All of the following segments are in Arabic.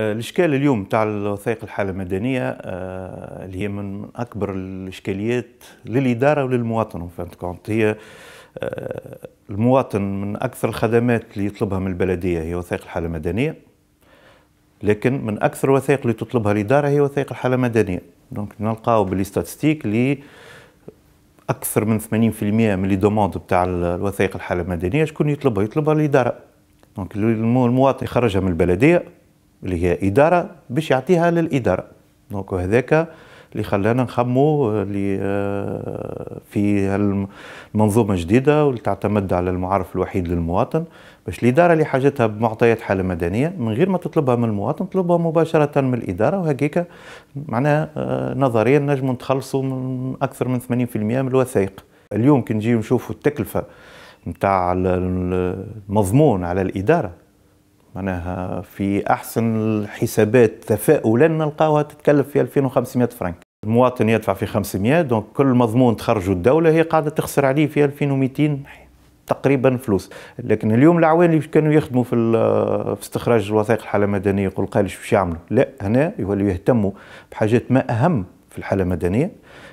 آه، الاشكال اليوم تاع الوثائق الحاله المدنيه آه، اللي هي من اكبر الاشكاليات للاداره وللمواطن فهمت كونت هي آه، المواطن من اكثر الخدمات اللي يطلبها من البلديه هي وثائق الحاله المدنيه لكن من اكثر الوثائق اللي تطلبها الاداره هي وثائق الحاله المدنيه دونك نلقاو بالستاتستيك اللي اكثر من 80% من لي دوموند تاع الوثائق الحاله المدنيه شكون يطلبها يطلبها الاداره دونك المواطن يخرجها من البلديه اللي هي إدارة باش يعطيها للإدارة دونك هذاك اللي خلانا نخمو اللي آه، في المنظومه الجديده واللي تعتمد على المعرف الوحيد للمواطن باش الاداره اللي حاجتها بمعطيات حاله مدنيه من غير ما تطلبها من المواطن تطلبها مباشره من الاداره وهكيك معناها آه، نظريا نجم نتخلصوا من اكثر من 80% من الوثائق اليوم كي نجي نشوفوا التكلفه نتاع المضمون على الاداره معناها في احسن الحسابات تفاؤلا نلقاوها تتكلف في 2500 فرنك المواطن يدفع في 500 دونك كل مضمون تخرجه الدوله هي قاعده تخسر عليه في 2200 تقريبا فلوس لكن اليوم العوان اللي كانوا يخدموا في في استخراج الوثائق الحاله المدنيه يقول قالش باش يعملوا لا هنا يولوا يهتموا بحاجات ما اهم في الحاله المدنيه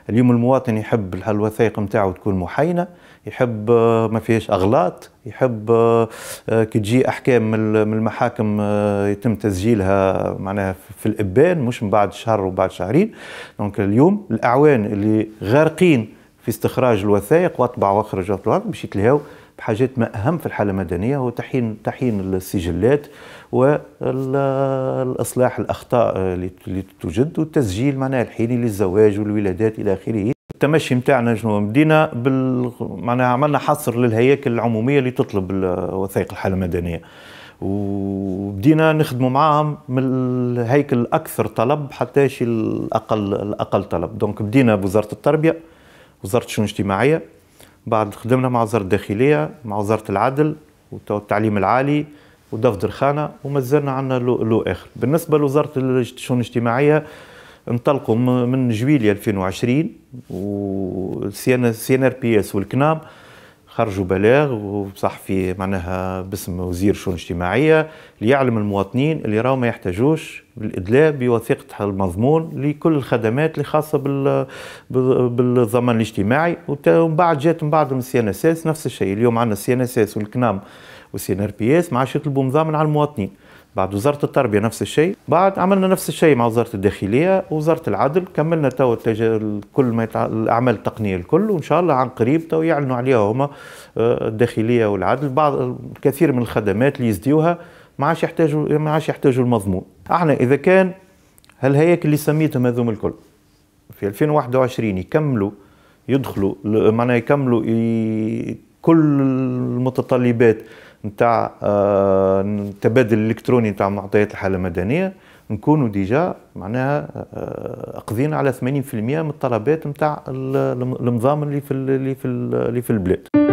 اليوم المواطن يحب الوثائق نتاعو تكون محاينه يحب آه، ما فيهاش اغلاط يحب آه، آه، كي تجي احكام من المحاكم يتم تسجيلها معناها في الابان مش من بعد شهر وبعد شهرين دونك اليوم الاعوان اللي غارقين في استخراج الوثائق واطبع واخرج باش يتلهاو بحاجات ما أهم في الحالة المدنية هو تحيين تحيين السجلات والإصلاح الأخطاء اللي توجد والتسجيل معناها الحيني للزواج والولادات إلى آخره التمشي نتاعنا شنو بدينا بال معناها عملنا حصر للهياكل العموميه اللي تطلب وثائق الحاله المدنيه وبدينا نخدموا معاهم من الهيكل الاكثر طلب حتى شي الاقل الاقل طلب دونك بدينا بوزاره التربيه وزاره الشؤون الاجتماعيه بعد خدمنا مع وزارة الداخلية مع وزارة العدل والتعليم العالي ودفتر خانة وما زلنا عندنا لو, لو آخر بالنسبة لوزارة الشؤون الاجتماعية انطلقوا من جويلية 2020 والسي ان ار بي اس والكنام خرجوا بلاغ وبصح في معناها باسم وزير الشؤون الاجتماعيه ليعلم المواطنين اللي راهو ما يحتاجوش الادلاء بوثيقه المضمون لكل الخدمات اللي خاصه بال بالضمان الاجتماعي ومن بعد جات من بعد السي ان اس اس نفس الشيء اليوم عندنا السي ان اس اس والكنام والسي ان ار بي اس ما عادش يطلبوا مضامن على المواطنين بعد وزاره التربيه نفس الشيء بعد عملنا نفس الشيء مع وزاره الداخليه ووزاره العدل كملنا تو كل ما الاعمال التقنيه الكل وان شاء الله عن قريب تو يعلنوا عليها هما آه، الداخليه والعدل بعض الكثير من الخدمات اللي يزديوها ما عادش يحتاجوا ما عادش يحتاجوا المضمون احنا اذا كان هالهياكل اللي سميتهم هذوم الكل في 2021 يكملوا يدخلوا معناها يكملوا كل المتطلبات نتاع التبادل آه، الالكتروني نتاع معطيات الحاله المدنيه نكونوا ديجا معناها آه، قضينا على 80% من الطلبات نتاع المضامن اللي في اللي في اللي في البلاد